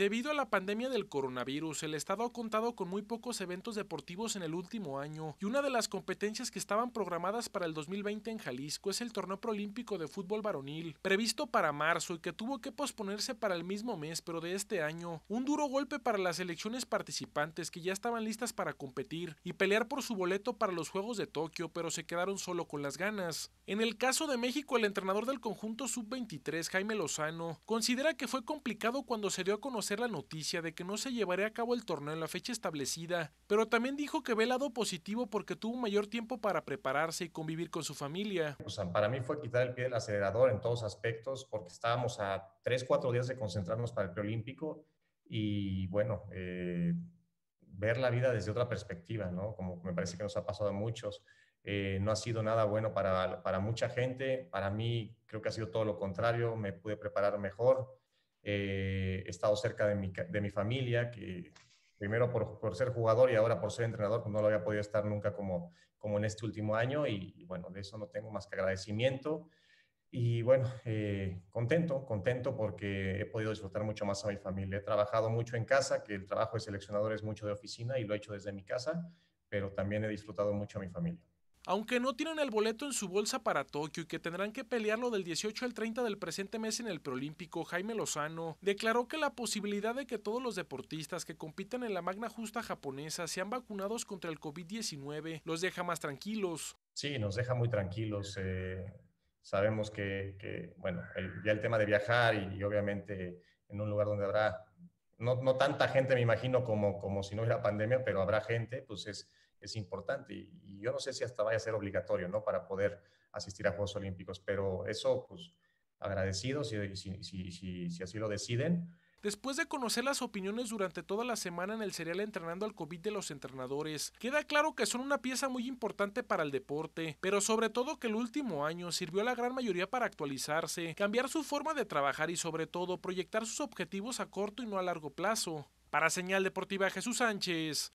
Debido a la pandemia del coronavirus, el estado ha contado con muy pocos eventos deportivos en el último año y una de las competencias que estaban programadas para el 2020 en Jalisco es el torneo proolímpico de fútbol varonil, previsto para marzo y que tuvo que posponerse para el mismo mes, pero de este año. Un duro golpe para las elecciones participantes que ya estaban listas para competir y pelear por su boleto para los Juegos de Tokio, pero se quedaron solo con las ganas. En el caso de México, el entrenador del conjunto sub-23, Jaime Lozano, considera que fue complicado cuando se dio a conocer la noticia de que no se llevará a cabo el torneo en la fecha establecida, pero también dijo que ve el lado positivo porque tuvo mayor tiempo para prepararse y convivir con su familia. O sea, para mí fue quitar el pie del acelerador en todos aspectos porque estábamos a 3, 4 días de concentrarnos para el preolímpico y bueno, eh, ver la vida desde otra perspectiva, ¿no? Como me parece que nos ha pasado a muchos. Eh, no ha sido nada bueno para, para mucha gente, para mí creo que ha sido todo lo contrario, me pude preparar mejor, eh, he estado cerca de mi, familia, que primero por, ser jugador y ahora por ser entrenador, pues no lo había podido estar nunca como, como en este último año y, bueno, de eso no tengo más que agradecimiento. Y bueno, eh, contento, contento porque he podido disfrutar mucho más a mi familia. He trabajado mucho en casa, que el trabajo de seleccionador es mucho de oficina y lo he hecho desde mi casa, pero también he disfrutado mucho a mi familia. Aunque no tienen el boleto en su bolsa para Tokio y que tendrán que pelearlo del 18 al 30 del presente mes en el preolímpico, Jaime Lozano declaró que la posibilidad de que todos los deportistas que compitan en la magna justa japonesa sean vacunados contra el COVID-19 los deja más tranquilos. Sí, nos deja muy tranquilos. Eh, sabemos que, bueno, ya el tema de viajar y, obviamente en un lugar donde habrá no, tanta gente, me imagino, como, como si no hubiera pandemia, pero habrá gente, pues es es importante. Y, yo no sé si hasta vaya a ser obligatorio, ¿no? Para poder asistir a Juegos Olímpicos, pero eso, pues, agradecido si, si, si así lo deciden. Después de conocer las opiniones durante toda la semana en el serial Entrenando al COVID de los entrenadores, queda claro que son una pieza muy importante para el deporte, pero sobre todo que el último año sirvió a la gran mayoría para actualizarse, cambiar su forma de trabajar y sobre todo proyectar sus objetivos a corto y no a largo plazo. Para Señal Deportiva Jesús Sánchez,